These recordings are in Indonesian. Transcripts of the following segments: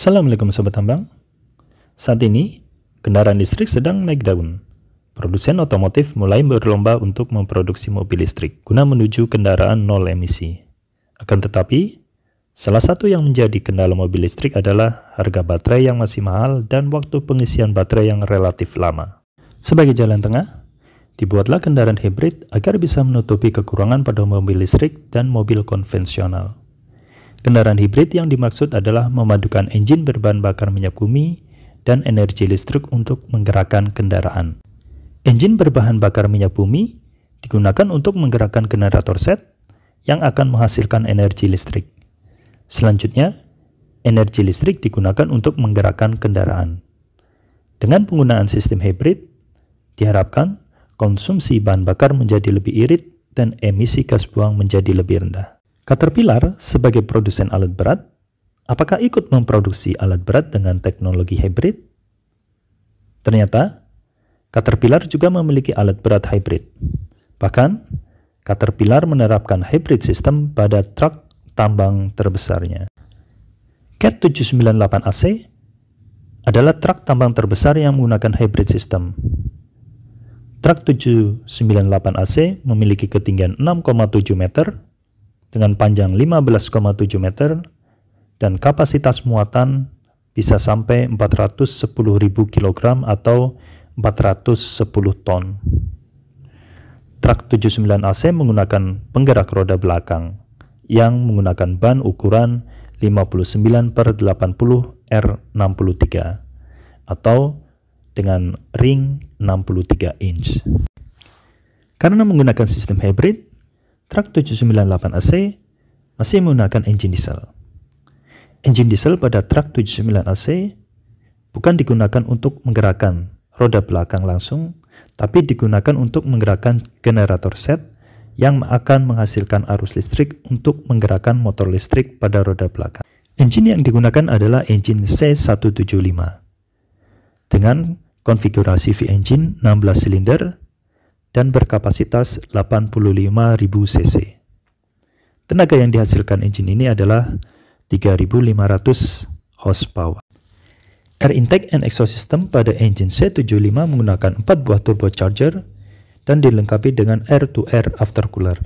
Assalamualaikum Sobat Tambang Saat ini, kendaraan listrik sedang naik daun. Produsen otomotif mulai berlomba untuk memproduksi mobil listrik guna menuju kendaraan nol emisi. Akan tetapi, salah satu yang menjadi kendala mobil listrik adalah harga baterai yang masih mahal dan waktu pengisian baterai yang relatif lama. Sebagai jalan tengah, dibuatlah kendaraan hybrid agar bisa menutupi kekurangan pada mobil listrik dan mobil konvensional. Kendaraan hibrid yang dimaksud adalah memadukan engine berbahan bakar minyak bumi dan energi listrik untuk menggerakkan kendaraan. Engine berbahan bakar minyak bumi digunakan untuk menggerakkan generator set yang akan menghasilkan energi listrik. Selanjutnya, energi listrik digunakan untuk menggerakkan kendaraan. Dengan penggunaan sistem hybrid, diharapkan konsumsi bahan bakar menjadi lebih irit dan emisi gas buang menjadi lebih rendah. Caterpillar sebagai produsen alat berat, apakah ikut memproduksi alat berat dengan teknologi hybrid? Ternyata, Caterpillar juga memiliki alat berat hybrid. Bahkan, Caterpillar menerapkan hybrid system pada truk tambang terbesarnya. CAT 798 AC adalah truk tambang terbesar yang menggunakan hybrid system. Truk 798 AC memiliki ketinggian 6,7 meter dengan panjang 15,7 meter dan kapasitas muatan bisa sampai 410.000 kg atau 410 ton. Truk 79 AC menggunakan penggerak roda belakang yang menggunakan ban ukuran 59 per 80 R63 atau dengan ring 63 inch. Karena menggunakan sistem hybrid, Truk 798 AC masih menggunakan engine diesel. Engine diesel pada truk 79 AC bukan digunakan untuk menggerakkan roda belakang langsung, tapi digunakan untuk menggerakkan generator set yang akan menghasilkan arus listrik untuk menggerakkan motor listrik pada roda belakang. Engine yang digunakan adalah engine C175 dengan konfigurasi V-engine 16 silinder dan berkapasitas 85.000 cc. Tenaga yang dihasilkan engine ini adalah 3.500 horsepower. Air intake and exhaust system pada engine C75 menggunakan 4 buah turbocharger dan dilengkapi dengan air-to-air aftercooler.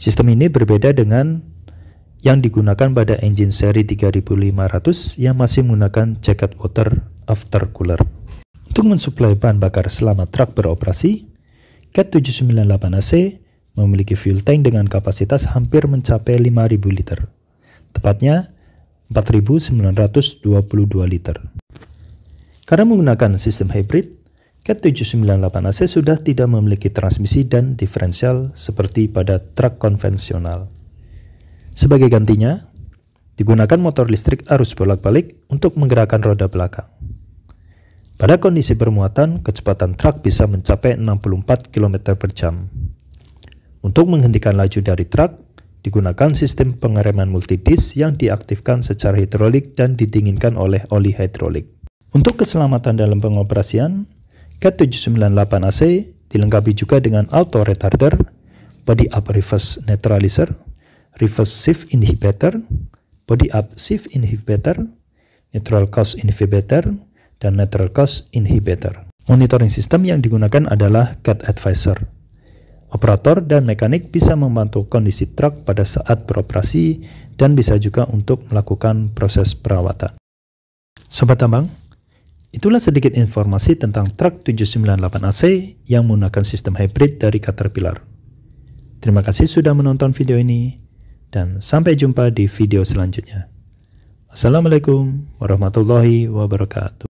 Sistem ini berbeda dengan yang digunakan pada engine seri 3500 yang masih menggunakan jacket water aftercooler. Untuk mensuplai bahan bakar selama truk beroperasi, CAT 798AC memiliki fuel tank dengan kapasitas hampir mencapai 5.000 liter, tepatnya 4.922 liter. Karena menggunakan sistem hybrid, CAT 798AC sudah tidak memiliki transmisi dan diferensial seperti pada truk konvensional. Sebagai gantinya, digunakan motor listrik arus bolak-balik untuk menggerakkan roda belakang. Pada kondisi bermuatan, kecepatan truk bisa mencapai 64 km per jam. Untuk menghentikan laju dari truk, digunakan sistem pengereman multidisk yang diaktifkan secara hidrolik dan didinginkan oleh oli hidrolik. Untuk keselamatan dalam pengoperasian, CAT 798 AC dilengkapi juga dengan auto retarder, body up reverse neutralizer, reverse shift inhibitor, body up shift inhibitor, neutral cost inhibitor, dan Natural Cost Inhibitor. Monitoring sistem yang digunakan adalah CAT Advisor. Operator dan mekanik bisa membantu kondisi truk pada saat beroperasi dan bisa juga untuk melakukan proses perawatan. Sobat Tambang, Itulah sedikit informasi tentang truk 798AC yang menggunakan sistem hybrid dari Caterpillar. Terima kasih sudah menonton video ini, dan sampai jumpa di video selanjutnya. Assalamualaikum warahmatullahi wabarakatuh.